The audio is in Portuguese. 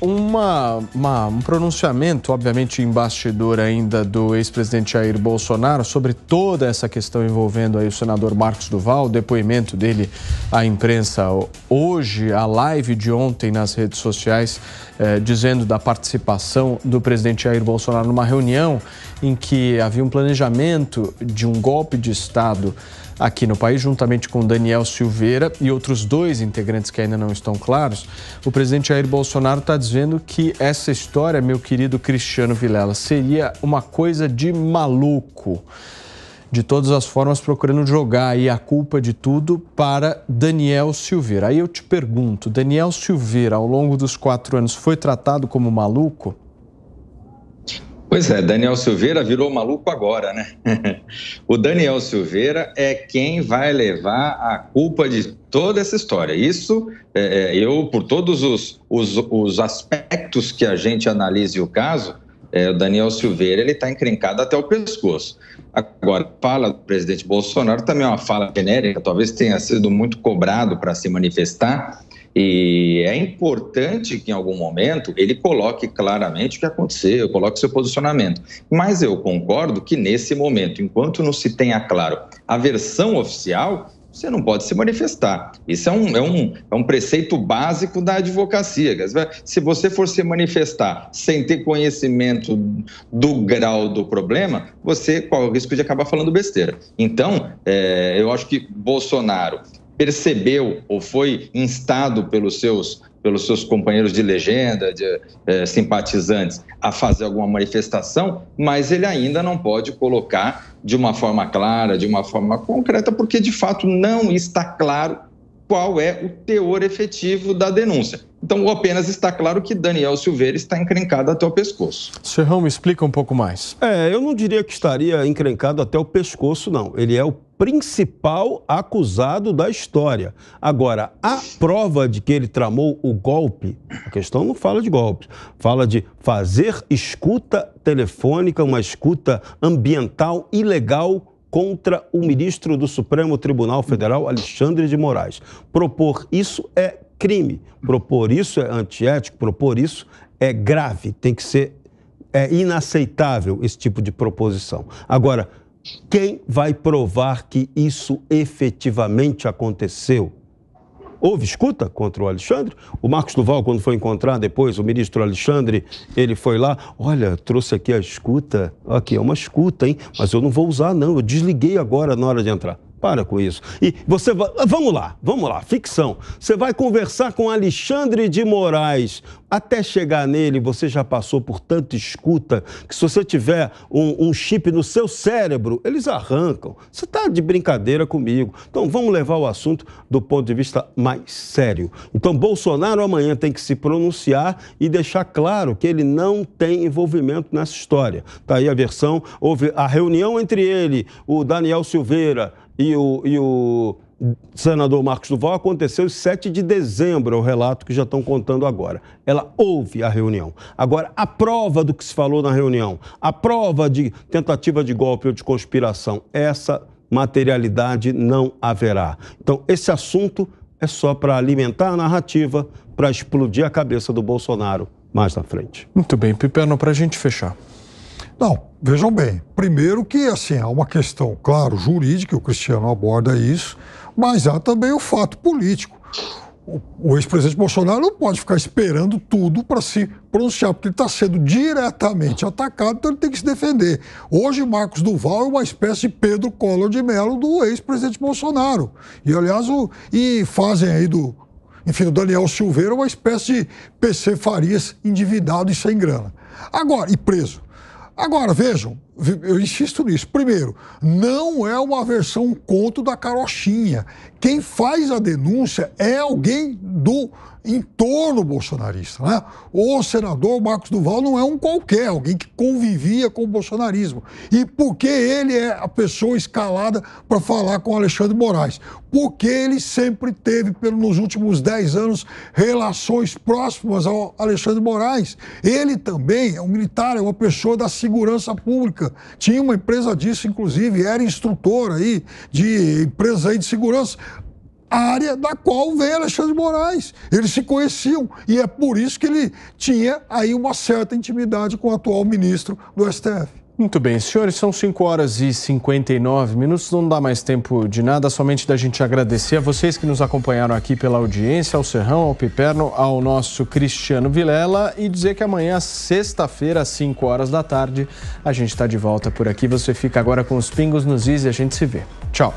uma, uma, um pronunciamento, obviamente em bastidor ainda, do ex-presidente Jair Bolsonaro sobre toda essa questão envolvendo aí o senador Marcos Duval, o depoimento dele à imprensa hoje, a live de ontem nas redes sociais, eh, dizendo da participação do presidente Jair Bolsonaro numa reunião em que havia um planejamento de um golpe de Estado aqui no país, juntamente com Daniel Silveira e outros dois integrantes que ainda não estão claros, o presidente Jair Bolsonaro está dizendo que essa história, meu querido Cristiano Vilela, seria uma coisa de maluco de todas as formas procurando jogar aí a culpa de tudo para Daniel Silveira. Aí eu te pergunto, Daniel Silveira, ao longo dos quatro anos, foi tratado como maluco? Pois é, Daniel Silveira virou maluco agora, né? o Daniel Silveira é quem vai levar a culpa de toda essa história. Isso, é, é, eu, por todos os, os, os, aspectos que a gente analise o caso, é, o Daniel Silveira ele está encrencado até o pescoço. Agora, fala do presidente Bolsonaro também é uma fala genérica, talvez tenha sido muito cobrado para se manifestar. E é importante que em algum momento ele coloque claramente o que aconteceu, coloque seu posicionamento. Mas eu concordo que nesse momento, enquanto não se tenha claro a versão oficial, você não pode se manifestar. Isso é um, é um, é um preceito básico da advocacia. Se você for se manifestar sem ter conhecimento do grau do problema, você corre o risco de acabar falando besteira. Então, é, eu acho que Bolsonaro percebeu ou foi instado pelos seus pelos seus companheiros de legenda, de eh, simpatizantes, a fazer alguma manifestação, mas ele ainda não pode colocar de uma forma clara, de uma forma concreta, porque de fato não está claro qual é o teor efetivo da denúncia. Então, apenas está claro que Daniel Silveira está encrencado até o pescoço. Serrão, me explica um pouco mais. É, eu não diria que estaria encrencado até o pescoço, não. Ele é o principal acusado da história. Agora, a prova de que ele tramou o golpe, a questão não fala de golpes, fala de fazer escuta telefônica, uma escuta ambiental ilegal contra o ministro do Supremo Tribunal Federal, Alexandre de Moraes. Propor isso é crime, propor isso é antiético, propor isso é grave, tem que ser é inaceitável esse tipo de proposição. Agora, quem vai provar que isso efetivamente aconteceu? Houve escuta contra o Alexandre? O Marcos Duval, quando foi encontrar depois o ministro Alexandre, ele foi lá, olha, trouxe aqui a escuta, aqui é uma escuta, hein? Mas eu não vou usar, não, eu desliguei agora na hora de entrar. Para com isso. E você vai. Ah, vamos lá, vamos lá, ficção. Você vai conversar com Alexandre de Moraes. Até chegar nele, você já passou por tanta escuta que se você tiver um, um chip no seu cérebro, eles arrancam. Você está de brincadeira comigo. Então vamos levar o assunto do ponto de vista mais sério. Então Bolsonaro amanhã tem que se pronunciar e deixar claro que ele não tem envolvimento nessa história. Está aí a versão. Houve a reunião entre ele, o Daniel Silveira e o, e o senador Marcos Duval aconteceu em 7 de dezembro, é o relato que já estão contando agora. Ela houve a reunião. Agora, a prova do que se falou na reunião, a prova de tentativa de golpe ou de conspiração, essa materialidade não haverá. Então, esse assunto é só para alimentar a narrativa, para explodir a cabeça do Bolsonaro mais na frente. Muito bem, Piperno, para a gente fechar. Não, vejam bem. Primeiro que, assim, há uma questão, claro, jurídica, o Cristiano aborda isso, mas há também o fato político. O, o ex-presidente Bolsonaro não pode ficar esperando tudo para se pronunciar, porque ele está sendo diretamente atacado, então ele tem que se defender. Hoje, Marcos Duval é uma espécie de Pedro Collor de Mello do ex-presidente Bolsonaro. E, aliás, o, e fazem aí do enfim, o Daniel Silveira é uma espécie de PC Farias endividado e sem grana. Agora, e preso. Agora, vejam, eu insisto nisso. Primeiro, não é uma versão conto da carochinha. Quem faz a denúncia é alguém do entorno bolsonarista. Né? O senador Marcos Duval não é um qualquer, é alguém que convivia com o bolsonarismo. E por que ele é a pessoa escalada para falar com Alexandre Moraes? Porque ele sempre teve, pelo, nos últimos 10 anos, relações próximas ao Alexandre Moraes. Ele também é um militar, é uma pessoa da segurança pública. Tinha uma empresa disso, inclusive, era instrutor aí de empresa aí de segurança. A área da qual veio Alexandre de Moraes. Eles se conheciam e é por isso que ele tinha aí uma certa intimidade com o atual ministro do STF. Muito bem, senhores, são 5 horas e 59 minutos, não dá mais tempo de nada, somente da gente agradecer a vocês que nos acompanharam aqui pela audiência, ao Serrão, ao Piperno, ao nosso Cristiano Vilela e dizer que amanhã, sexta-feira, às 5 horas da tarde, a gente está de volta por aqui. Você fica agora com os pingos nos is e a gente se vê. Tchau.